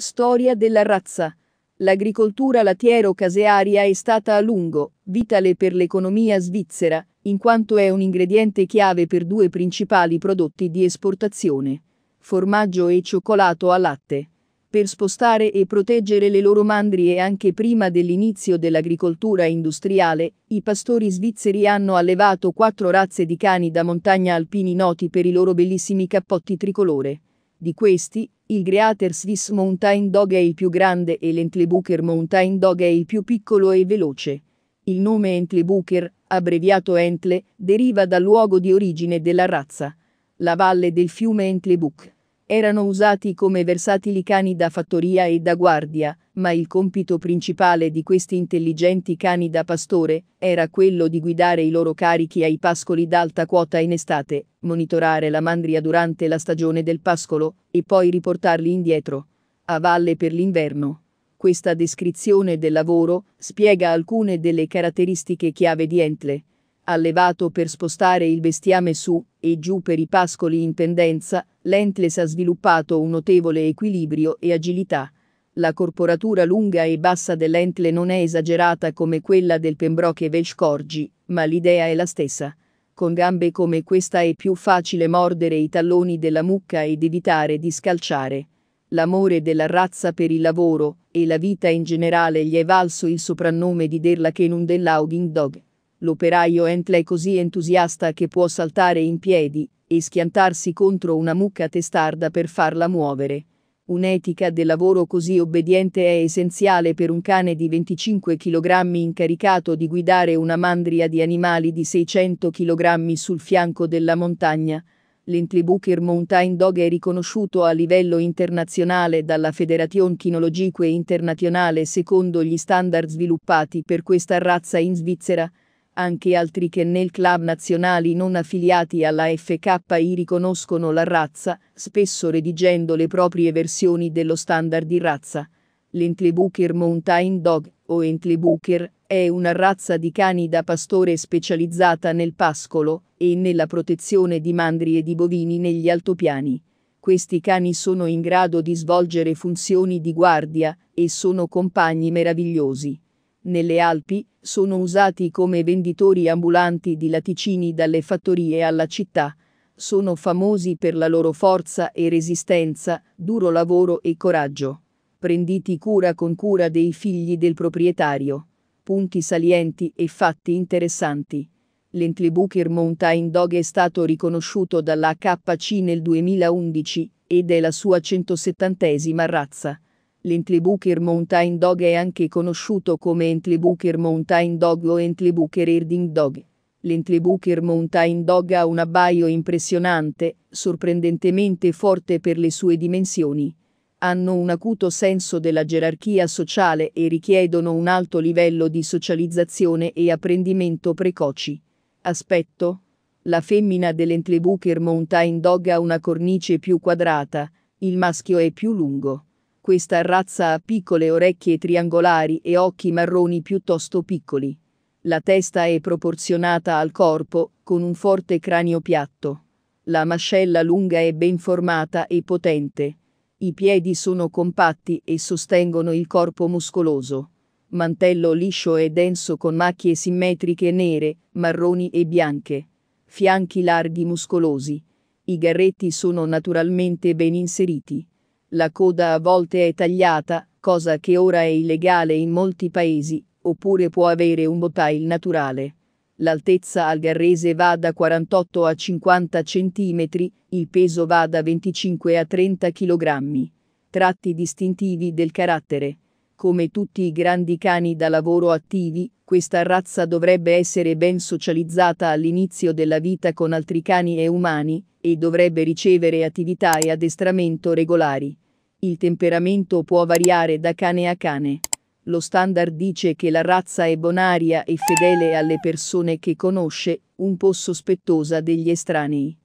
Storia della razza. L'agricoltura lattiero-casearia è stata a lungo vitale per l'economia svizzera, in quanto è un ingrediente chiave per due principali prodotti di esportazione, formaggio e cioccolato a latte. Per spostare e proteggere le loro mandrie anche prima dell'inizio dell'agricoltura industriale, i pastori svizzeri hanno allevato quattro razze di cani da montagna alpini noti per i loro bellissimi cappotti tricolore. Di questi, il Greater Swiss Mountain Dog è il più grande e l'Entlebucher Mountain Dog è il più piccolo e veloce. Il nome Entlebucher, abbreviato Entle, deriva dal luogo di origine della razza. La valle del fiume Entlebuch erano usati come versatili cani da fattoria e da guardia, ma il compito principale di questi intelligenti cani da pastore era quello di guidare i loro carichi ai pascoli d'alta quota in estate, monitorare la mandria durante la stagione del pascolo e poi riportarli indietro, a valle per l'inverno. Questa descrizione del lavoro spiega alcune delle caratteristiche chiave di Entle allevato per spostare il bestiame su e giù per i pascoli in pendenza, l'Entles ha sviluppato un notevole equilibrio e agilità. La corporatura lunga e bassa dell'Entle non è esagerata come quella del Pembroke Welsh Corgi, ma l'idea è la stessa. Con gambe come questa è più facile mordere i talloni della mucca ed evitare di scalciare. L'amore della razza per il lavoro e la vita in generale gli è valso il soprannome di Derla Kenun dell'Auding Dog. L'operaio Entle è così entusiasta che può saltare in piedi, e schiantarsi contro una mucca testarda per farla muovere. Un'etica del lavoro così obbediente è essenziale per un cane di 25 kg incaricato di guidare una mandria di animali di 600 kg sul fianco della montagna. L'Entlebucher Mountain Dog è riconosciuto a livello internazionale dalla Federation Kinologique Internationale secondo gli standard sviluppati per questa razza in Svizzera anche altri che nel club nazionali non affiliati alla FKI riconoscono la razza, spesso redigendo le proprie versioni dello standard di razza. L'Entlebucher Mountain Dog, o Entlebucher, è una razza di cani da pastore specializzata nel pascolo e nella protezione di mandri e di bovini negli altopiani. Questi cani sono in grado di svolgere funzioni di guardia e sono compagni meravigliosi. Nelle Alpi, sono usati come venditori ambulanti di laticini dalle fattorie alla città. Sono famosi per la loro forza e resistenza, duro lavoro e coraggio. Prenditi cura con cura dei figli del proprietario. Punti salienti e fatti interessanti. L'Entlebucher Mountain Dog è stato riconosciuto dalla KC nel 2011 ed è la sua 170esima razza. L'Entlebucher Mountain Dog è anche conosciuto come Entlebucher Mountain Dog o Entlebucher Herding Dog. L'Entlebucher Mountain Dog ha un abbaio impressionante, sorprendentemente forte per le sue dimensioni. Hanno un acuto senso della gerarchia sociale e richiedono un alto livello di socializzazione e apprendimento precoci. Aspetto? La femmina dell'Entlebucher Mountain Dog ha una cornice più quadrata, il maschio è più lungo. Questa razza ha piccole orecchie triangolari e occhi marroni piuttosto piccoli. La testa è proporzionata al corpo, con un forte cranio piatto. La mascella lunga è ben formata e potente. I piedi sono compatti e sostengono il corpo muscoloso. Mantello liscio e denso con macchie simmetriche nere, marroni e bianche. Fianchi larghi muscolosi. I garretti sono naturalmente ben inseriti. La coda a volte è tagliata, cosa che ora è illegale in molti paesi, oppure può avere un botail naturale. L'altezza al garrese va da 48 a 50 cm, il peso va da 25 a 30 kg. Tratti distintivi del carattere. Come tutti i grandi cani da lavoro attivi, questa razza dovrebbe essere ben socializzata all'inizio della vita con altri cani e umani, e dovrebbe ricevere attività e addestramento regolari. Il temperamento può variare da cane a cane. Lo standard dice che la razza è bonaria e fedele alle persone che conosce, un po' sospettosa degli estranei.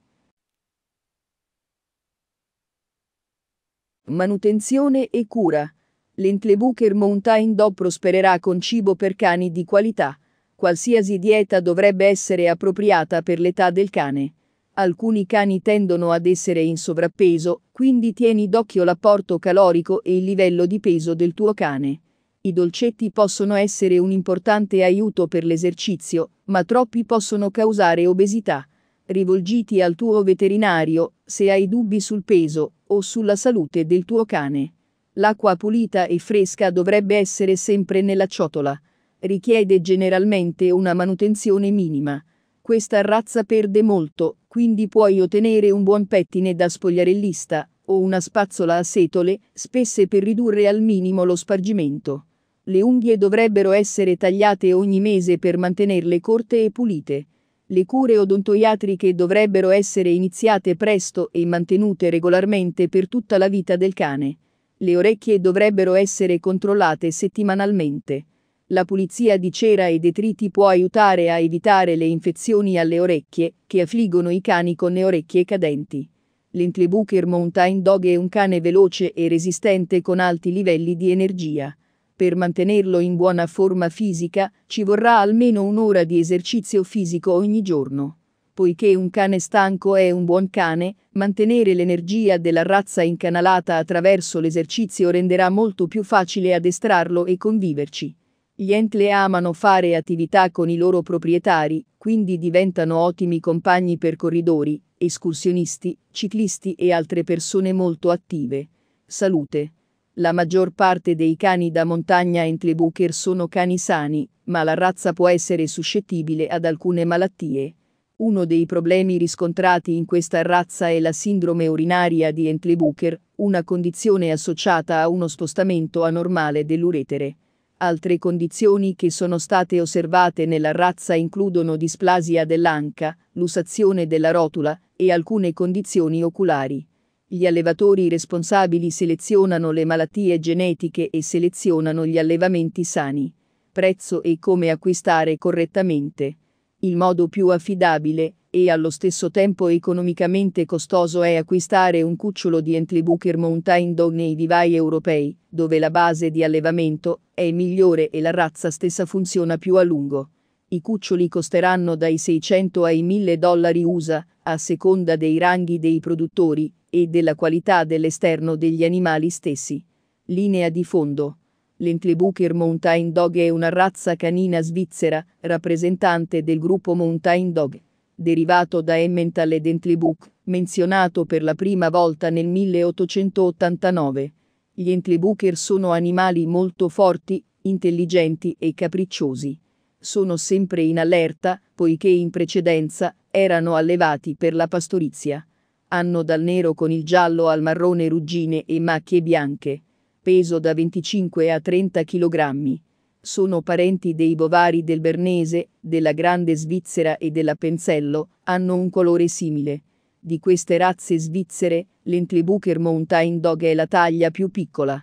Manutenzione e cura l'Entlebucher Mountain Dog prospererà con cibo per cani di qualità. Qualsiasi dieta dovrebbe essere appropriata per l'età del cane. Alcuni cani tendono ad essere in sovrappeso, quindi tieni d'occhio l'apporto calorico e il livello di peso del tuo cane. I dolcetti possono essere un importante aiuto per l'esercizio, ma troppi possono causare obesità. Rivolgiti al tuo veterinario se hai dubbi sul peso o sulla salute del tuo cane. L'acqua pulita e fresca dovrebbe essere sempre nella ciotola. Richiede generalmente una manutenzione minima. Questa razza perde molto, quindi puoi ottenere un buon pettine da spogliarellista o una spazzola a setole, spesse per ridurre al minimo lo spargimento. Le unghie dovrebbero essere tagliate ogni mese per mantenerle corte e pulite. Le cure odontoiatriche dovrebbero essere iniziate presto e mantenute regolarmente per tutta la vita del cane. Le orecchie dovrebbero essere controllate settimanalmente. La pulizia di cera e detriti può aiutare a evitare le infezioni alle orecchie che affliggono i cani con le orecchie cadenti. L'Entlebooker Mountain Dog è un cane veloce e resistente con alti livelli di energia. Per mantenerlo in buona forma fisica ci vorrà almeno un'ora di esercizio fisico ogni giorno poiché un cane stanco è un buon cane, mantenere l'energia della razza incanalata attraverso l'esercizio renderà molto più facile addestrarlo e conviverci. Gli entle amano fare attività con i loro proprietari, quindi diventano ottimi compagni per corridori, escursionisti, ciclisti e altre persone molto attive. Salute. La maggior parte dei cani da montagna entle entlebooker sono cani sani, ma la razza può essere suscettibile ad alcune malattie. Uno dei problemi riscontrati in questa razza è la sindrome urinaria di Entlebucher, una condizione associata a uno spostamento anormale dell'uretere. Altre condizioni che sono state osservate nella razza includono displasia dell'anca, lussazione della rotula e alcune condizioni oculari. Gli allevatori responsabili selezionano le malattie genetiche e selezionano gli allevamenti sani. Prezzo e come acquistare correttamente. Il modo più affidabile e allo stesso tempo economicamente costoso è acquistare un cucciolo di Entlebucher mountain dog nei divai europei, dove la base di allevamento è migliore e la razza stessa funziona più a lungo. I cuccioli costeranno dai 600 ai 1000 dollari USA, a seconda dei ranghi dei produttori e della qualità dell'esterno degli animali stessi. Linea di fondo. L'Entlebucher Mountain Dog è una razza canina svizzera, rappresentante del gruppo Mountain Dog, derivato da Emmental ed Entlebuch, menzionato per la prima volta nel 1889. Gli Entlebucher sono animali molto forti, intelligenti e capricciosi. Sono sempre in allerta, poiché in precedenza erano allevati per la pastorizia. Hanno dal nero con il giallo al marrone ruggine e macchie bianche peso da 25 a 30 kg. Sono parenti dei bovari del Bernese, della Grande Svizzera e della Pensello, hanno un colore simile. Di queste razze svizzere, l'Entlebucher Mountain Dog è la taglia più piccola.